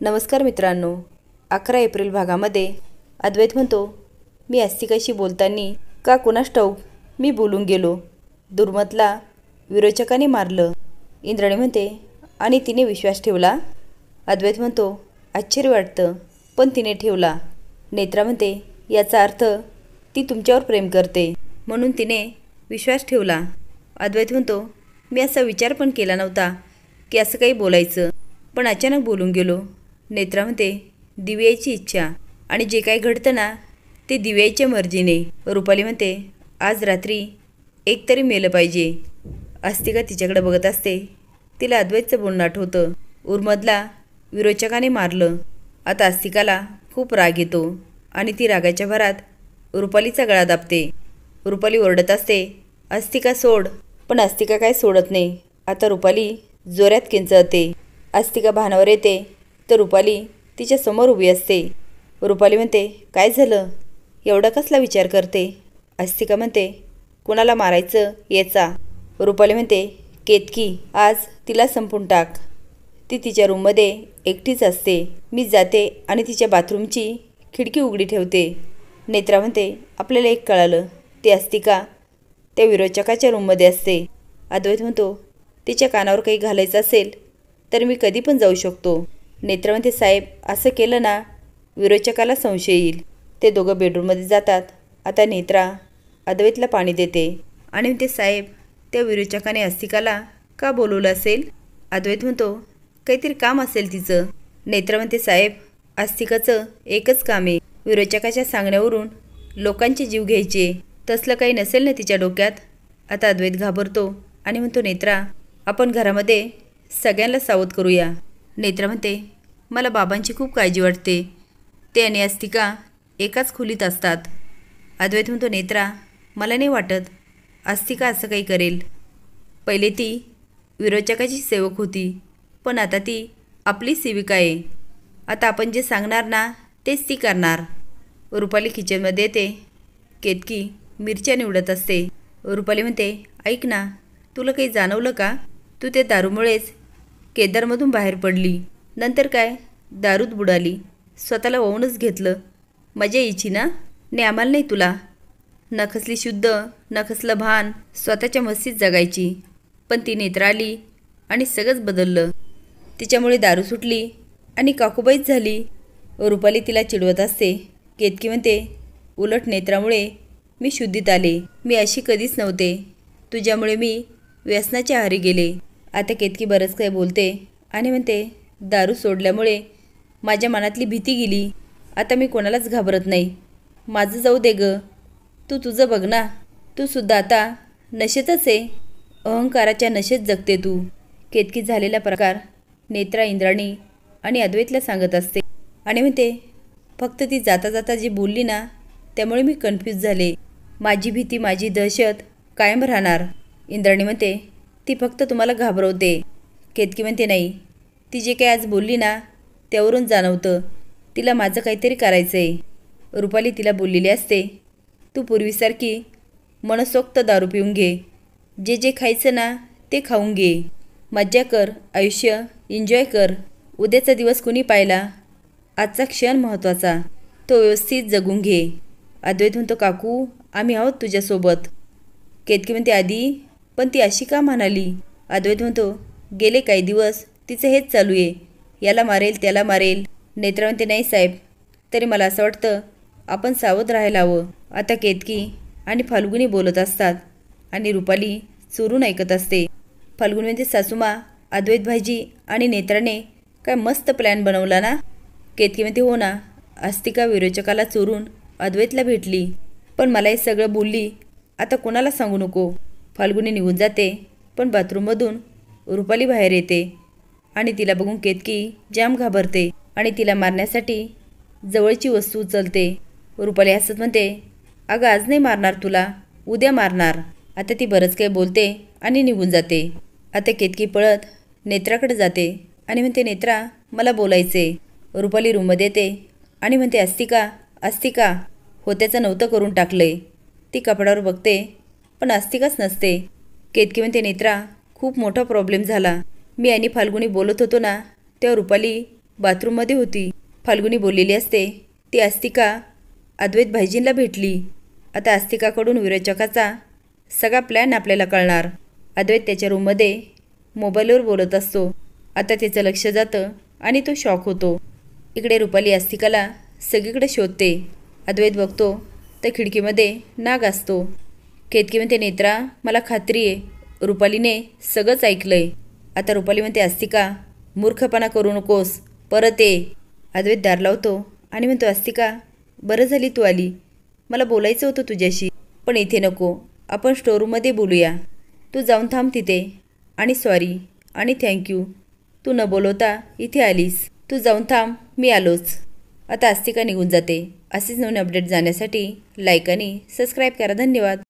नमस्कार मित्रांनो अकरा एप्रिल भागामध्ये अद्वैत म्हणतो मी अस्तिकाशी बोलताना का कुणास ठाऊक मी बोलून गेलो दुर्मतला विरोचकाने मारलं इंद्राणी म्हणते आणि तिने विश्वास ठेवला अद्वैत म्हणतो आश्चर्य वाटतं पण तिने ठेवला नेत्रा म्हणते याचा अर्थ ती तुमच्यावर प्रेम करते म्हणून तिने विश्वास ठेवला अद्वैत म्हणतो मी असा विचार पण केला नव्हता की असं काही बोलायचं पण अचानक बोलून गेलो नेत्रामध्ये दिव्याची इच्छा आणि जे काही घडतं ना ते दिव्याच्या मर्जीने रुपाली म्हणते आज रात्री एकतरी मेलं पाहिजे अस्तिका तिच्याकडे बघत असते तिला अद्वैतचं बोलणं आठवतं उर्मदला विरोचकाने मारलं आता अस्तिकाला खूप राग येतो आणि ती रागाच्या भरात रुपालीचा गळा दाबते रुपाली ओरडत असते अस्तिका सोड पण अस्तिका काय सोडत नाही आता रुपाली जोऱ्यात किंचळते आस्तिका भानावर येते तर रुपाली तिच्या समोर उभी असते रुपाली म्हणते काय झालं एवढा कसला विचार करते आस्तिका म्हणते कुणाला मारायचं याचा रुपाली म्हणते केतकी आज तिला संपून टाक ती तिच्या रूममध्ये एकटीच असते मी जाते आणि तिच्या बाथरूमची खिडकी उघडी ठेवते नेत्रा म्हणते आपल्याला एक कळालं ती आस्तिका त्या विरोचकाच्या रूममध्ये असते अद्वैत म्हणतो तिच्या कानावर काही घालायचं असेल तर मी कधी पण जाऊ शकतो नेत्रवंती साहेब असं केलं ना विरोचकाला संशय येईल ते दोघं बेडरूममध्ये जातात आता नेत्रा अद्वैतला पाणी देते आणि ते साहेब त्या विरोचकाने अस्तिकाला का बोलवलं असेल अद्वैत म्हणतो काहीतरी काम असेल तिचं नेत्रवंती साहेब अस्तिकाचं एकच काम आहे विरोचकाच्या सांगण्यावरून लोकांचे जीव घ्यायचे तसलं काही नसेल ना तिच्या डोक्यात आता अद्वैत घाबरतो आणि म्हणतो नेत्रा आपण घरामध्ये सगळ्यांना सावध करूया नेत्रा म्हणते मला बाबांची खूप काळजी वाटते ते आणि अस्तिका एकाच खोलीत असतात अद्वैत म्हणतो नेत्रा मला नाही वाटत अस्तिका असं काही करेल पहिले ती विरोचकाची सेवक होती पण आता ती आपली सेविका आहे आता आपण जे सांगणार ना तेच ती करणार रुपाली किचनमध्ये येते केतकी मिरच्या निवडत असते रुपाली म्हणते ऐक ना तुला काही जाणवलं का तू ते दारूमुळेच केदारमधून बाहेर पडली नंतर काय दारूत बुडाली स्वतःला वाहूनच घेतलं मजा यायची ना ने नाही तुला नखसली शुद्ध नखसलं भान स्वतःच्या मस्तीत जगायची पण ती नेत्र आली आणि सगळंच बदललं तिच्यामुळे दारू सुटली आणि काकूबाईच झाली रुपाली तिला चिडवत असते केतकी म्हणते उलट नेत्रामुळे मी शुद्धीत आले मी अशी कधीच नव्हते तुझ्यामुळे मी व्यसनाच्या आहारी गेले आता केतकी बरंच काही बोलते आणि म्हणते दारू सोडल्यामुळे माझ्या मनातली भीती गेली आता मी कोणालाच घाबरत नाही माझं जाऊ दे गं तू तुझं बघ ना तू सुद्धा आता नशेतच आहे अहंकाराच्या नशेत जगते तू केतकी झालेला प्रकार नेत्रा इंद्राणी आणि अद्वैतला सांगत असते आणि म्हणते फक्त ती जाता जाता जी बोलली ना त्यामुळे मी कन्फ्यूज झाले माझी भीती माझी दहशत कायम राहणार इंद्राणी म्हणते ती फक्त तुम्हाला घाबरवते केतकी म्हणते नाही ती जे काही आज बोलली ना त्यावरून जाणवतं तिला माझं काहीतरी करायचं आहे रुपाली तिला बोललेली असते तू पूर्वीसारखी मनसोक्त दारू पिऊन घे जे जे खायचं ना ते खाऊन घे मज्जा कर आयुष्य एन्जॉय कर उद्याचा दिवस कुणी पाहिला आजचा क्षण महत्त्वाचा तो व्यवस्थित जगून घे अद्वैत म्हणतो काकू आम्ही आहोत तुझ्यासोबत केतकी म्हणते आधी पण ती अशी का म्हणाली अद्वैत म्हणतो गेले काही दिवस तिचं हेच चालू आहे याला मारेल त्याला मारेल नेत्रवंती नाही साहेब तरी मला असं वाटतं आपण सावध राहायला हवं आता केतकी आणि फाल्गुनी बोलत असतात आणि रुपाली चोरून ऐकत असते फाल्गुनी सासूमा अद्वैत भाजी आणि नेत्राने काय मस्त प्लॅन बनवला ना केतकी म्हणते हो ना अस्तिका विरोचकाला चोरून अद्वैतला भेटली पण मला हे सगळं बोलली आता कोणाला सांगू नको फाल्गुनी निघून जाते पण बाथरूममधून रुपाली बाहेर येते आणि तिला बघून केतकी जाम घाबरते आणि तिला मारण्यासाठी जवळची वस्तू उचलते रुपाली हसत म्हणते अगं आज नाही मारणार तुला उद्या मारणार आता ती बरंच काही बोलते आणि निघून जाते आता केतकी पळत नेत्राकडे जाते आणि म्हणते नेत्रा मला बोलायचे रुपाली रूममध्ये येते आणि म्हणते अस्तिका अस्तिका होत्याचं नव्हतं करून टाकलंय ती कपड्यावर बघते पण आस्तिकच नसते केतकी म्हणते नेत्रा खूप मोठा प्रॉब्लेम झाला मी आणि फाल्गुनी बोलत होतो ना तेव्हा रुपाली बाथरूममध्ये होती फाल्गुनी बोललेली असते ती आस्तिका अद्वैत भाईजींना भेटली आता आस्तिकाकडून विरोचकाचा सगळा प्लॅन आपल्याला कळणार अद्वैत त्याच्या रूममध्ये मोबाईलवर बोलत असतो आता त्याचं लक्ष जातं आणि तो शॉक होतो इकडे रुपाली आस्तिकाला सगळीकडे शोधते अद्वैत बघतो तर खिडकीमध्ये नाग असतो केतकी म्हणते नेत्रा मला खात्री आहे रुपालीने सगळंच ऐकलं आहे आता रुपाली म्हणते अस्तिका मूर्खपणा करू नकोस परत ये अद्वैत दार लावतो आणि म्हणतो अस्तिका बरं झाली तू आली मला बोलायचं होतं तुझ्याशी पण इथे नको आपण स्टोरूममध्ये बोलूया तू जाऊन थांब तिथे आणि सॉरी आणि थँक्यू तू न बोलवता इथे आलीस तू जाऊन थांब मी आलोच आता अस्तिका निघून जाते असेच नवीन अपडेट जाण्यासाठी लाईक आणि सबस्क्राईब करा धन्यवाद